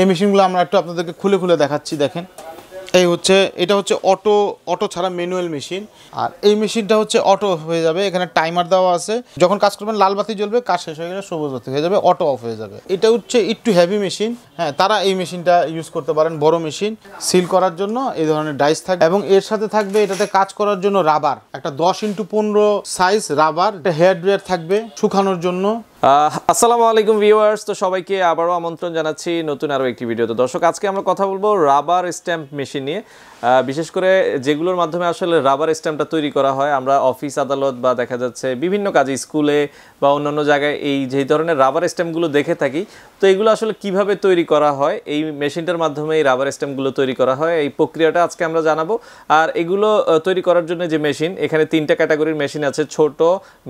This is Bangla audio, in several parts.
এই মেশিনগুলো আমরা একটু আপনাদেরকে খুলে খুলে দেখাচ্ছি দেখেন এই হচ্ছে এটা হচ্ছে অটো অটো ছাড়া ম্যানুয়াল মেশিন আর এই মেশিনটা হচ্ছে অটো অফ হয়ে যাবে এখানে টাইমার দেওয়া আছে যখন কাজ করবেন লাল বাতি জ্বলবে কাজ শেষ হয়ে গেলে সবুজ বাতি হয়ে যাবে অটো অফ হয়ে যাবে এটা হচ্ছে একটু হেভি মেশিন হ্যাঁ তারা এই মেশিনটা ইউজ করতে পারেন বড় মেশিন সিল করার জন্য এই ধরনের ডাইস থাকবে এবং এর সাথে থাকবে এটাতে কাজ করার জন্য রাবার একটা দশ ইন্টু পনেরো সাইজ রাবার একটা হেয়ার ড্রেয়ার থাকবে শুকানোর জন্য আসসালামু আলাইকুম ভিউয়ার্স তো সবাইকে আবারও আমন্ত্রণ জানাচ্ছি নতুন আরও একটি ভিডিওতে দর্শক আজকে আমরা কথা বলবো রাবার স্ট্যাম্প মেশিন নিয়ে বিশেষ করে যেগুলোর মাধ্যমে আসলে রাবার স্ট্যাম্পটা তৈরি করা হয় আমরা অফিস আদালত বা দেখা যাচ্ছে বিভিন্ন কাজে স্কুলে বা অন্যান্য জায়গায় এই যে ধরনের রাবার স্ট্যাম্পগুলো দেখে থাকি তো এগুলো আসলে কিভাবে তৈরি করা হয় এই মেশিনটার মাধ্যমে এই রাবার স্ট্যাম্পগুলো তৈরি করা হয় এই প্রক্রিয়াটা আজকে আমরা জানাবো আর এগুলো তৈরি করার জন্য যে মেশিন এখানে তিনটা ক্যাটাগরির মেশিন আছে ছোট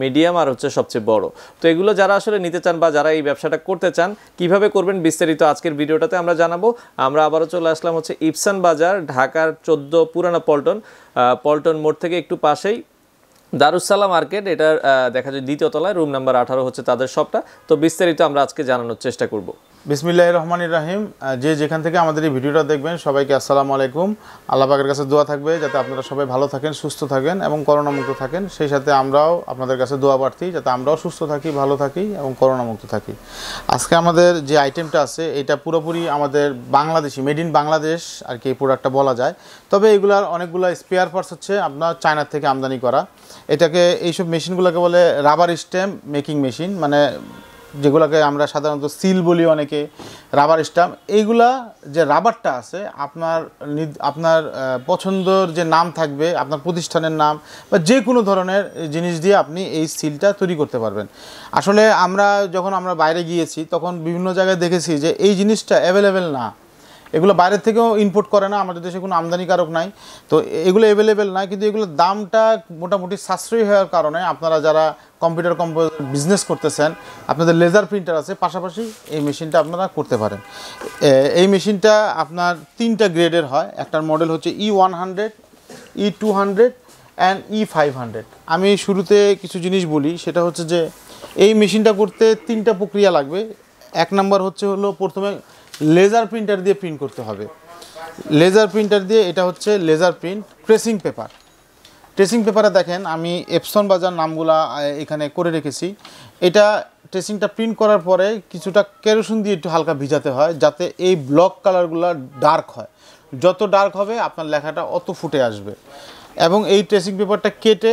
মিডিয়াম আর হচ্ছে সবচেয়ে বড় তো এগুলো যারা আসলে নিতে চান বা যারা এই ব্যবসাটা করতে চান কিভাবে করবেন বিস্তারিত আজকের ভিডিওটাতে আমরা জানাবো আমরা আবারও চলে আসলাম হচ্ছে ইপসান বাজার ঢাকার চোদ্দো পুরানা পল্টন পল্টন মোড় থেকে একটু পাশেই দারুসালা মার্কেট এটার দেখা যায় দ্বিতীয় তলায় রুম নাম্বার আঠারো হচ্ছে তাদের সবটা তো বিস্তারিত আমরা আজকে জানানোর চেষ্টা করব বিসমিল্লাহ রহমান রাহিম যে যেখান থেকে আমাদের এই ভিডিওটা দেখবেন সবাইকে আসসালামু আলাইকুম আল্লাপাকের কাছে দোয়া থাকবে যাতে আপনারা সবাই ভালো থাকেন সুস্থ থাকেন এবং করোনামুক্ত থাকেন সেই সাথে আমরাও আপনাদের কাছে দোয়া প্রার্থী যাতে আমরাও সুস্থ থাকি ভালো থাকি এবং করোনামুক্ত থাকি আজকে আমাদের যে আইটেমটা আছে এটা পুরোপুরি আমাদের বাংলাদেশি মেড ইন বাংলাদেশ আর কি এই প্রোডাক্টটা বলা যায় তবে এগুলার অনেকগুলো স্পেয়ার পার্টস হচ্ছে আপনার চায়নার থেকে আমদানি করা এটাকে এইসব মেশিনগুলোকে বলে রাবার স্ট্যাম্প মেকিং মেশিন মানে যেগুলোকে আমরা সাধারণত সিল বলি অনেকে রাবার স্ট্যাম্প এইগুলা যে রাবারটা আছে আপনার আপনার পছন্দর যে নাম থাকবে আপনার প্রতিষ্ঠানের নাম বা যে কোনো ধরনের জিনিস দিয়ে আপনি এই সিলটা তৈরি করতে পারবেন আসলে আমরা যখন আমরা বাইরে গিয়েছি তখন বিভিন্ন জায়গায় দেখেছি যে এই জিনিসটা অ্যাভেলেবেল না এগুলো বাইরের থেকেও ইনপুট করে না আমাদের দেশে কোনো আমদানিকারক নাই তো এগুলো অ্যাভেলেবেল নাই কিন্তু এগুলোর দামটা মোটামুটি সাশ্রয়ী হওয়ার কারণে আপনারা যারা কম্পিউটার কম্পিউটার বিজনেস করতেছেন আপনাদের লেজার প্রিন্টার আছে পাশাপাশি এই মেশিনটা আপনারা করতে পারেন এই মেশিনটা আপনার তিনটা গ্রেডের হয় একটার মডেল হচ্ছে E one hundred E two hundred and E five hundred আমি শুরুতে কিছু জিনিস বলি সেটা হচ্ছে যে এই মেশিনটা করতে তিনটা প্রক্রিয়া লাগবে এক নাম্বার হচ্ছে হলো প্রথমে লেজার প্রিন্টার দিয়ে প্রিন্ট করতে হবে লেজার প্রিন্টার দিয়ে এটা হচ্ছে laser print tracing paper tracing পেপারে দেখেন আমি এপসন বাজার নামগুলা এখানে করে রেখেছি এটা ট্রেসিংটা প্রিন্ট করার পরে কিছুটা কেরোসিন দিয়ে একটু হালকা ভিজাতে হয় যাতে এই ব্লক কালারগুলো ডার্ক হয় যত ডার্ক হবে আপনার লেখাটা অত ফুটে আসবে এবং এই ট্রেসিং পেপারটা কেটে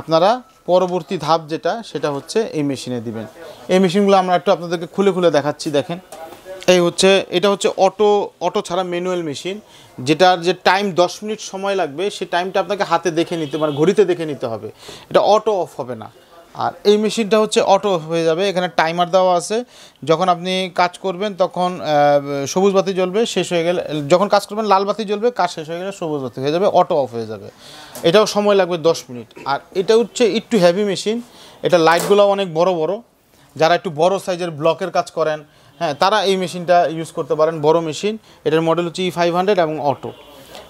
আপনারা পরবর্তী ধাপ যেটা সেটা হচ্ছে এই মেশিনে দিবেন এই মেশিনগুলো আমরা একটু আপনাদেরকে খুলে খুলে দেখাচ্ছি দেখেন এই হচ্ছে এটা হচ্ছে অটো অটো ছাড়া ম্যানুয়াল মেশিন যেটার যে টাইম 10 মিনিট সময় লাগবে সেই টাইমটা আপনাকে হাতে দেখে নিতে মানে ঘড়িতে দেখে নিতে হবে এটা অটো অফ হবে না আর এই মেশিনটা হচ্ছে অটো অফ হয়ে যাবে এখানে টাইমার দেওয়া আছে যখন আপনি কাজ করবেন তখন সবুজ বাতি জ্বলবে শেষ হয়ে গেলে যখন কাজ করবেন লাল বাতি জ্বলবে কাজ শেষ হয়ে গেলে সবুজ বাতি হয়ে যাবে অটো অফ হয়ে যাবে এটাও সময় লাগবে 10 মিনিট আর এটা হচ্ছে একটু হেভি মেশিন এটা লাইটগুলো অনেক বড় বড় যারা একটু বড় সাইজের ব্লকের কাজ করেন হ্যাঁ তারা এই মেশিনটা ইউজ করতে পারেন বড় মেশিন এটার মডেল হচ্ছে ই ফাইভ হান্ড্রেড এবং অটো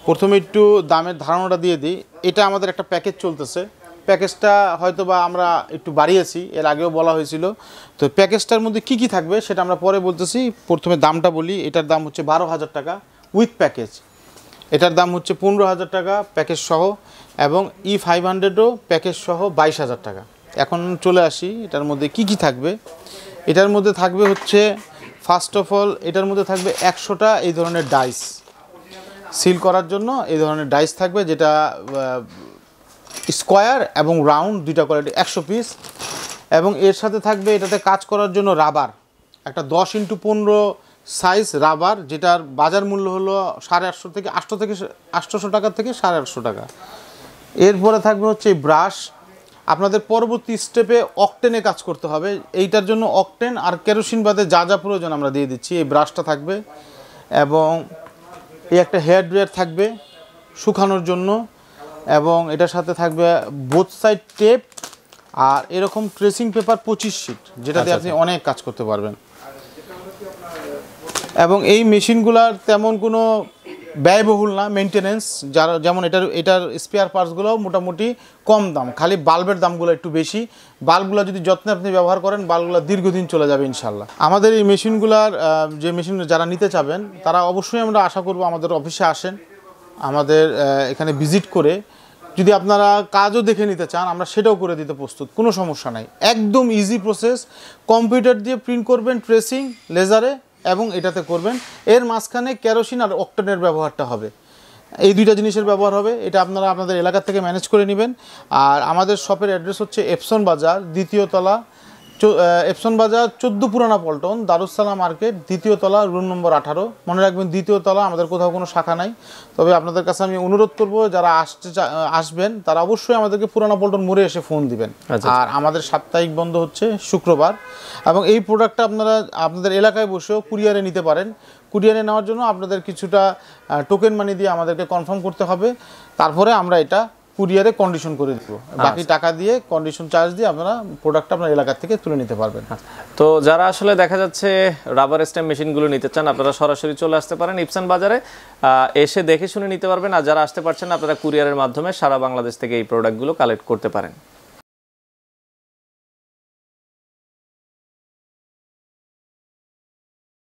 প্রথমে একটু দামের ধারণাটা দিয়ে দিই এটা আমাদের একটা প্যাকেজ চলতেছে প্যাকেজটা হয়তো বা আমরা একটু বাড়িয়েছি এর আগেও বলা হয়েছিল তো প্যাকেজটার মধ্যে কি কি থাকবে সেটা আমরা পরে বলতেছি প্রথমে দামটা বলি এটার দাম হচ্ছে বারো হাজার টাকা উইথ প্যাকেজ এটার দাম হচ্ছে পনেরো হাজার টাকা প্যাকেজ সহ এবং ই ফাইভ হান্ড্রেডও প্যাকেজ সহ বাইশ হাজার টাকা এখন চলে আসি এটার মধ্যে কি কি থাকবে এটার মধ্যে থাকবে হচ্ছে ফার্স্ট অফ অল এটার মধ্যে থাকবে একশোটা এই ধরনের ডাইস সিল করার জন্য এই ধরনের ডাইস থাকবে যেটা স্কোয়ার এবং রাউন্ড দুইটা কোয়ালিটি একশো পিস এবং এর সাথে থাকবে এটাতে কাজ করার জন্য রাবার একটা দশ ইন্টু পনেরো সাইজ রাবার যেটার বাজার মূল্য হলো সাড়ে আটশো থেকে আটশো থেকে আটশোশো টাকা থেকে সাড়ে আটশো টাকা এরপরে থাকবে হচ্ছে ব্রাশ আপনাদের পরবর্তী স্টেপে অকটেনে কাজ করতে হবে এইটার জন্য অকটেন আর কেরোসিন বাদে যা যা প্রয়োজন আমরা দিয়ে দিচ্ছি এই ব্রাশটা থাকবে এবং এই একটা হেয়ার থাকবে শুকানোর জন্য এবং এটার সাথে থাকবে বোথ সাইড টেপ আর এরকম ট্রেসিং পেপার পঁচিশ শিট দিয়ে আচ্ছা, আপনি আচ্ছা। অনেক কাজ করতে পারবেন এবং এই মেশিনগুলার তেমন কোনো ব্যয়বহুল না মেনটেনেন্স যারা যেমন এটার এটার স্পেয়ার পার্টসগুলোও মোটামুটি কম দাম খালি বাল্বের দামগুলো একটু বেশি বাল্বগুলো যদি যত্নে আপনি ব্যবহার করেন বাল্বগুলো দীর্ঘদিন চলে যাবে ইনশাল্লাহ আমাদের এই মেশিনগুলার যে মেশিন যারা নিতে চাবেন তারা অবশ্যই আমরা আশা করব আমাদের অফিসে আসেন আমাদের এখানে ভিজিট করে যদি আপনারা কাজও দেখে নিতে চান আমরা সেটাও করে দিতে প্রস্তুত কোনো সমস্যা নাই একদম ইজি প্রসেস কম্পিউটার দিয়ে প্রিন্ট করবেন ট্রেসিং লেজারে এবং এটাতে করবেন এর মাঝখানে কেরোসিন আর অক্টনের ব্যবহারটা হবে এই দুইটা জিনিসের ব্যবহার হবে এটা আপনারা আপনাদের এলাকা থেকে ম্যানেজ করে নেবেন আর আমাদের শপের অ্যাড্রেস হচ্ছে এফসন বাজার দ্বিতীয় তলা এপসন বাজার চোদ্দ পুরানা পল্টন দারুসালা মার্কেট দ্বিতীয় তলা রুম নম্বর আঠারো মনে রাখবেন দ্বিতীয় তলা আমাদের কোথাও কোনো শাখা নাই তবে আপনাদের কাছে আমি অনুরোধ করব যারা আসতে আসবেন তারা অবশ্যই আমাদেরকে পুরানা পল্টন মোড়ে এসে ফোন দিবেন আচ্ছা, আচ্ছা। আর আমাদের সাপ্তাহিক বন্ধ হচ্ছে শুক্রবার এবং এই প্রোডাক্টটা আপনারা আপনাদের এলাকায় বসেও কুরিয়ারে নিতে পারেন কুরিয়ারে নেওয়ার জন্য আপনাদের কিছুটা টোকেন মানি দিয়ে আমাদেরকে কনফার্ম করতে হবে তারপরে আমরা এটা কুরিয়ারে কন্ডিশন করে দিব আচ্ছা। বাকি টাকা দিয়ে কন্ডিশন চার্জ দিয়ে আপনারা প্রোডাক্ট আপনার এলাকা থেকে তুলে নিতে পারবেন হ্যাঁ। তো যারা আসলে দেখা যাচ্ছে রাবার স্ট্যাম্প মেশিনগুলো নিতে চান আপনারা সরাসরি চলে আসতে পারেন ইপসান বাজারে এসে দেখে শুনে নিতে পারবেন আর যারা আসতে পারছেন আপনারা কুরিয়ারের মাধ্যমে সারা বাংলাদেশ থেকে এই প্রোডাক্টগুলো কালেক্ট করতে পারেন